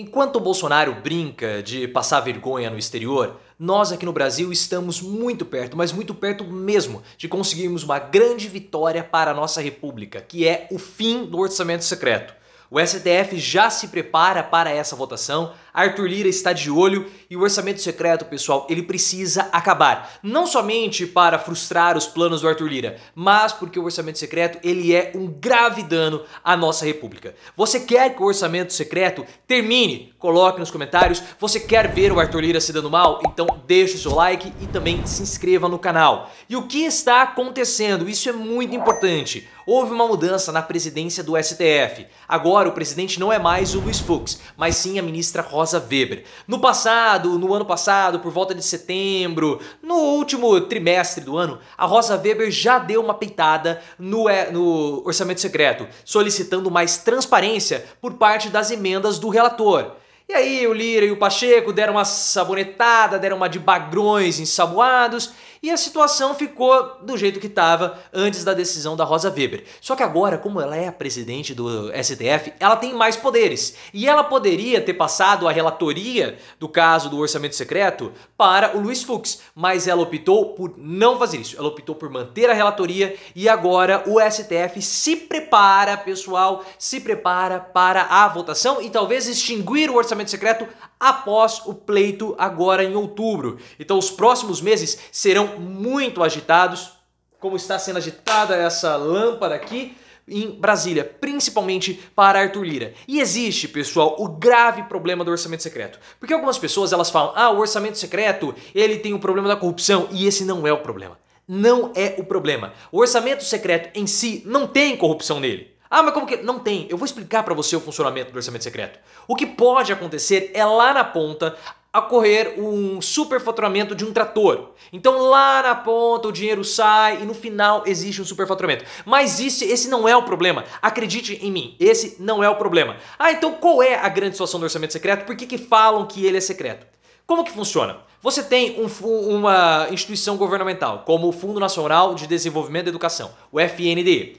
Enquanto o Bolsonaro brinca de passar vergonha no exterior, nós aqui no Brasil estamos muito perto, mas muito perto mesmo, de conseguirmos uma grande vitória para a nossa república, que é o fim do orçamento secreto. O STF já se prepara para essa votação, Arthur Lira está de olho e o orçamento secreto, pessoal, ele precisa acabar. Não somente para frustrar os planos do Arthur Lira, mas porque o orçamento secreto ele é um grave dano à nossa república. Você quer que o orçamento secreto termine? Coloque nos comentários. Você quer ver o Arthur Lira se dando mal? Então deixe o seu like e também se inscreva no canal. E o que está acontecendo? Isso é muito importante. Houve uma mudança na presidência do STF. Agora o presidente não é mais o Luiz Fux, mas sim a ministra Rosa Rosa Weber. No passado, no ano passado, por volta de setembro, no último trimestre do ano, a Rosa Weber já deu uma peitada no, é, no orçamento secreto, solicitando mais transparência por parte das emendas do relator. E aí o Lira e o Pacheco deram uma sabonetada, deram uma de bagrões ensaboados e a situação ficou do jeito que estava antes da decisão da Rosa Weber. Só que agora, como ela é a presidente do STF, ela tem mais poderes. E ela poderia ter passado a relatoria do caso do orçamento secreto para o Luiz Fux, mas ela optou por não fazer isso. Ela optou por manter a relatoria e agora o STF se prepara, pessoal, se prepara para a votação e talvez extinguir o orçamento secreto após o pleito agora em outubro. Então os próximos meses serão muito agitados, como está sendo agitada essa lâmpada aqui em Brasília, principalmente para Arthur Lira. E existe, pessoal, o grave problema do orçamento secreto. Porque algumas pessoas elas falam: "Ah, o orçamento secreto, ele tem o um problema da corrupção", e esse não é o problema. Não é o problema. O orçamento secreto em si não tem corrupção nele. Ah, mas como que. Não tem. Eu vou explicar para você o funcionamento do orçamento secreto. O que pode acontecer é lá na ponta ocorrer um superfaturamento de um trator. Então lá na ponta o dinheiro sai e no final existe um superfaturamento. Mas esse esse não é o problema. Acredite em mim, esse não é o problema. Ah, então qual é a grande situação do orçamento secreto? Por que, que falam que ele é secreto? Como que funciona? Você tem um, uma instituição governamental, como o Fundo Nacional de Desenvolvimento da Educação, o FNDE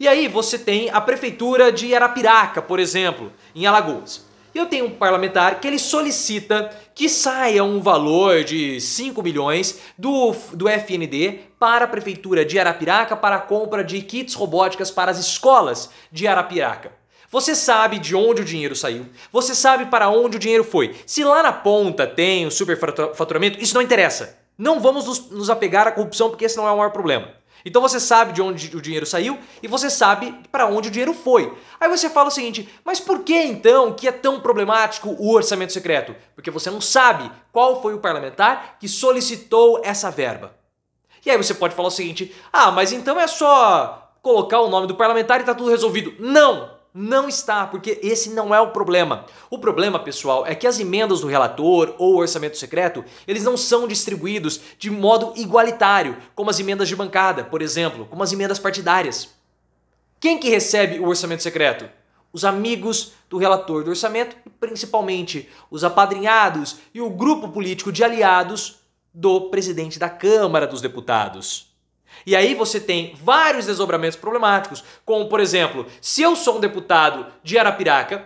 e aí você tem a prefeitura de Arapiraca, por exemplo, em Alagoas. Eu tenho um parlamentar que ele solicita que saia um valor de 5 milhões do, do FND para a prefeitura de Arapiraca para a compra de kits robóticas para as escolas de Arapiraca. Você sabe de onde o dinheiro saiu, você sabe para onde o dinheiro foi. Se lá na ponta tem o superfaturamento, isso não interessa. Não vamos nos, nos apegar à corrupção porque esse não é o maior problema. Então você sabe de onde o dinheiro saiu e você sabe para onde o dinheiro foi. Aí você fala o seguinte: mas por que então que é tão problemático o orçamento secreto? Porque você não sabe qual foi o parlamentar que solicitou essa verba. E aí você pode falar o seguinte: ah, mas então é só colocar o nome do parlamentar e está tudo resolvido. Não! Não está, porque esse não é o problema. O problema, pessoal, é que as emendas do relator ou orçamento secreto, eles não são distribuídos de modo igualitário, como as emendas de bancada, por exemplo, como as emendas partidárias. Quem que recebe o orçamento secreto? Os amigos do relator do orçamento e principalmente os apadrinhados e o grupo político de aliados do presidente da Câmara dos Deputados. E aí você tem vários desdobramentos problemáticos, como por exemplo, se eu sou um deputado de Arapiraca,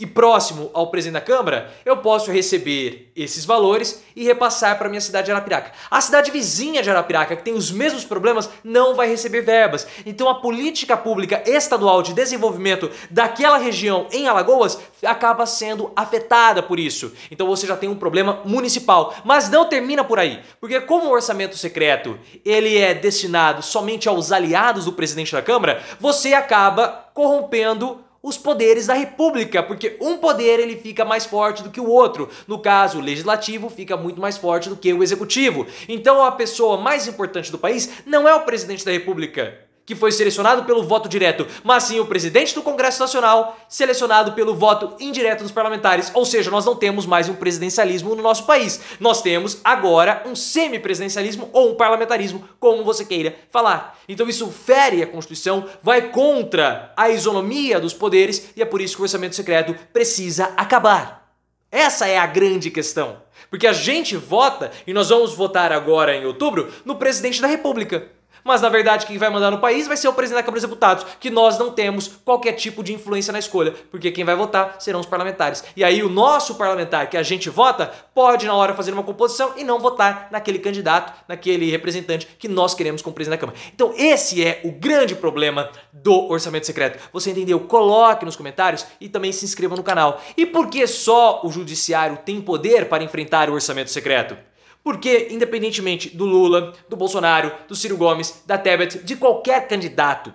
e próximo ao presidente da Câmara, eu posso receber esses valores e repassar para minha cidade de Arapiraca. A cidade vizinha de Arapiraca, que tem os mesmos problemas, não vai receber verbas. Então a política pública estadual de desenvolvimento daquela região em Alagoas acaba sendo afetada por isso. Então você já tem um problema municipal, mas não termina por aí, porque como o orçamento secreto, ele é destinado somente aos aliados do presidente da Câmara, você acaba corrompendo os poderes da república, porque um poder ele fica mais forte do que o outro. No caso, o legislativo fica muito mais forte do que o executivo. Então a pessoa mais importante do país não é o presidente da república, que foi selecionado pelo voto direto, mas sim o presidente do Congresso Nacional, selecionado pelo voto indireto dos parlamentares. Ou seja, nós não temos mais um presidencialismo no nosso país. Nós temos agora um semipresidencialismo ou um parlamentarismo, como você queira falar. Então isso fere a Constituição, vai contra a isonomia dos poderes e é por isso que o orçamento secreto precisa acabar. Essa é a grande questão. Porque a gente vota, e nós vamos votar agora em outubro, no presidente da República. Mas na verdade, quem vai mandar no país vai ser o presidente da Câmara dos Deputados, que nós não temos qualquer tipo de influência na escolha, porque quem vai votar serão os parlamentares. E aí o nosso parlamentar que a gente vota pode, na hora, fazer uma composição e não votar naquele candidato, naquele representante que nós queremos como presidente da Câmara. Então, esse é o grande problema do orçamento secreto. Você entendeu? Coloque nos comentários e também se inscreva no canal. E por que só o judiciário tem poder para enfrentar o orçamento secreto? Porque, independentemente do Lula, do Bolsonaro, do Ciro Gomes, da Tebet, de qualquer candidato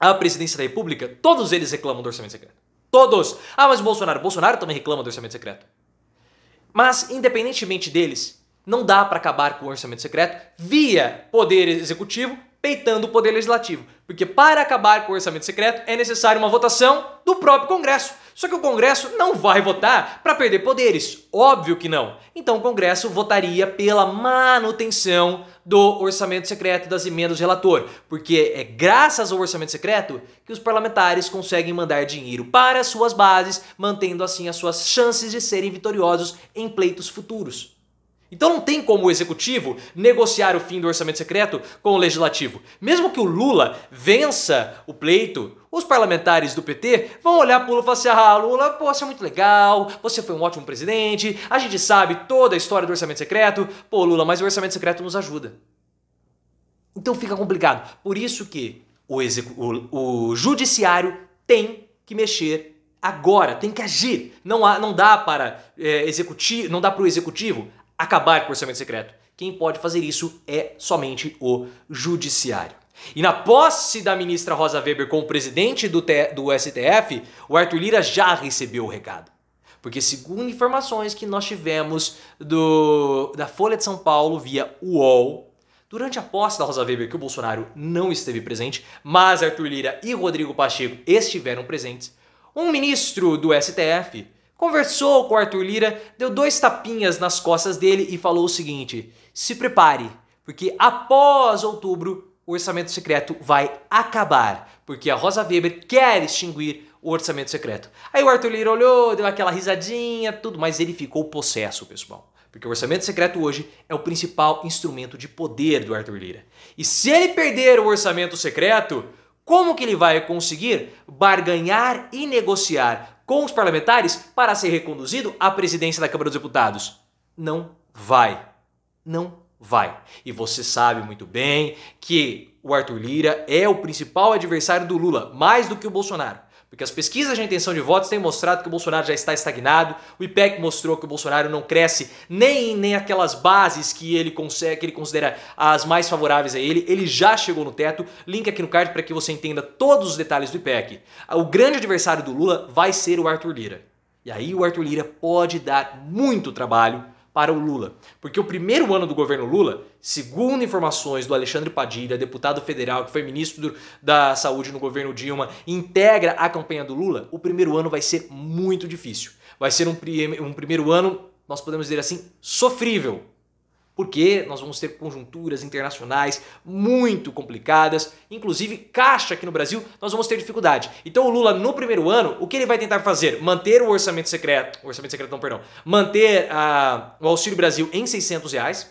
à presidência da República, todos eles reclamam do orçamento secreto. Todos! Ah, mas o Bolsonaro, o Bolsonaro também reclama do orçamento secreto. Mas, independentemente deles, não dá para acabar com o orçamento secreto via poder executivo peitando o poder legislativo. Porque para acabar com o orçamento secreto é necessária uma votação do próprio Congresso. Só que o Congresso não vai votar para perder poderes, óbvio que não. Então o Congresso votaria pela manutenção do orçamento secreto das emendas do relator, porque é graças ao orçamento secreto que os parlamentares conseguem mandar dinheiro para suas bases, mantendo assim as suas chances de serem vitoriosos em pleitos futuros. Então não tem como o executivo negociar o fim do orçamento secreto com o legislativo. Mesmo que o Lula vença o pleito, os parlamentares do PT vão olhar pro Lula e falar assim: ah, Lula, pô, você é muito legal, você foi um ótimo presidente, a gente sabe toda a história do orçamento secreto, pô, Lula, mas o orçamento secreto nos ajuda. Então fica complicado. Por isso que o, o, o judiciário tem que mexer agora, tem que agir. Não, há, não dá para é, eh, executivo, não dá para o executivo acabar com o orçamento secreto. Quem pode fazer isso é somente o judiciário. E na posse da ministra Rosa Weber com o presidente do, do STF, o Arthur Lira já recebeu o recado. Porque segundo informações que nós tivemos do, da Folha de São Paulo via UOL, durante a posse da Rosa Weber que o Bolsonaro não esteve presente, mas Arthur Lira e Rodrigo Pacheco estiveram presentes, um ministro do STF Conversou com Arthur Lira, deu dois tapinhas nas costas dele e falou o seguinte: se prepare, porque após outubro o orçamento secreto vai acabar, porque a Rosa Weber quer extinguir o orçamento secreto. Aí o Arthur Lira olhou, deu aquela risadinha, tudo, mas ele ficou possesso, pessoal. Porque o orçamento secreto hoje é o principal instrumento de poder do Arthur Lira. E se ele perder o orçamento secreto, como que ele vai conseguir barganhar e negociar com os parlamentares para ser reconduzido à presidência da Câmara dos Deputados? Não vai. Não vai. E você sabe muito bem que o Arthur Lira é o principal adversário do Lula, mais do que o Bolsonaro. Porque as pesquisas de intenção de votos têm mostrado que o Bolsonaro já está estagnado, o IPEC mostrou que o Bolsonaro não cresce nem, nem aquelas bases que ele, consegue, que ele considera as mais favoráveis a ele, ele já chegou no teto, link aqui no card para que você entenda todos os detalhes do IPEC. O grande adversário do Lula vai ser o Arthur Lira. E aí o Arthur Lira pode dar muito trabalho para o Lula. Porque o primeiro ano do governo Lula, segundo informações do Alexandre Padilha, deputado federal que foi ministro da Saúde no governo Dilma, integra a campanha do Lula, o primeiro ano vai ser muito difícil. Vai ser um, um primeiro ano, nós podemos dizer assim, sofrível porque nós vamos ter conjunturas internacionais muito complicadas, inclusive caixa aqui no Brasil, nós vamos ter dificuldade. Então o Lula no primeiro ano, o que ele vai tentar fazer? Manter o orçamento secreto, orçamento secreto não, perdão, manter ah, o Auxílio Brasil em 600 reais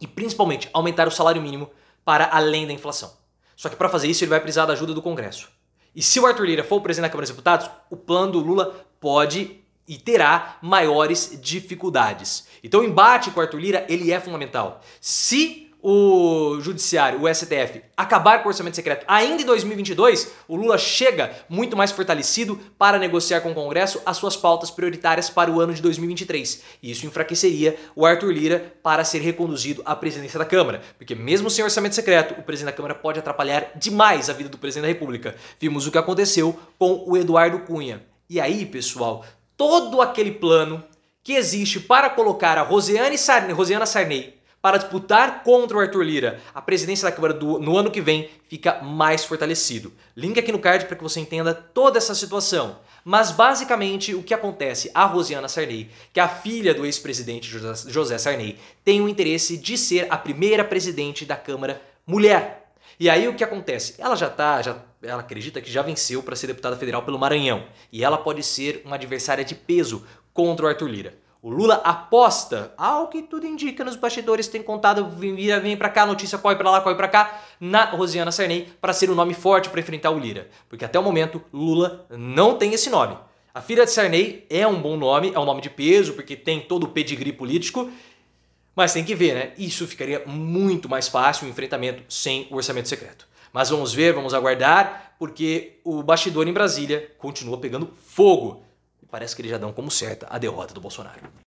e principalmente aumentar o salário mínimo para além da inflação. Só que para fazer isso ele vai precisar da ajuda do Congresso. E se o Arthur Lira for o presidente da Câmara dos Deputados, o plano do Lula pode e terá maiores dificuldades. Então o embate com Arthur Lira, ele é fundamental. Se o judiciário, o STF, acabar com o orçamento secreto ainda em 2022, o Lula chega muito mais fortalecido para negociar com o Congresso as suas pautas prioritárias para o ano de 2023. E isso enfraqueceria o Arthur Lira para ser reconduzido à presidência da Câmara. Porque mesmo sem orçamento secreto, o presidente da Câmara pode atrapalhar demais a vida do presidente da República. Vimos o que aconteceu com o Eduardo Cunha. E aí, pessoal, todo aquele plano que existe para colocar a Rosiane Sarney, Rosiana Sarney para disputar contra o Arthur Lira a presidência da Câmara do, no ano que vem fica mais fortalecido. Link aqui no card para que você entenda toda essa situação. Mas basicamente o que acontece? A Rosiana Sarney, que é a filha do ex-presidente José Sarney, tem o interesse de ser a primeira presidente da Câmara mulher. E aí o que acontece? Ela já tá, já ela acredita que já venceu para ser deputada federal pelo Maranhão e ela pode ser uma adversária de peso contra o Arthur Lira. O Lula aposta, ao que tudo indica nos bastidores, tem contado, vira, vem pra cá, notícia corre pra lá, corre pra cá, na Rosiana Sarney, para ser um nome forte para enfrentar o Lira. Porque até o momento, Lula não tem esse nome. A filha de Sarney é um bom nome, é um nome de peso, porque tem todo o pedigree político, mas tem que ver, né? Isso ficaria muito mais fácil o enfrentamento sem o orçamento secreto. Mas vamos ver, vamos aguardar, porque o bastidor em Brasília continua pegando fogo. E parece que eles já dão como certa a derrota do Bolsonaro.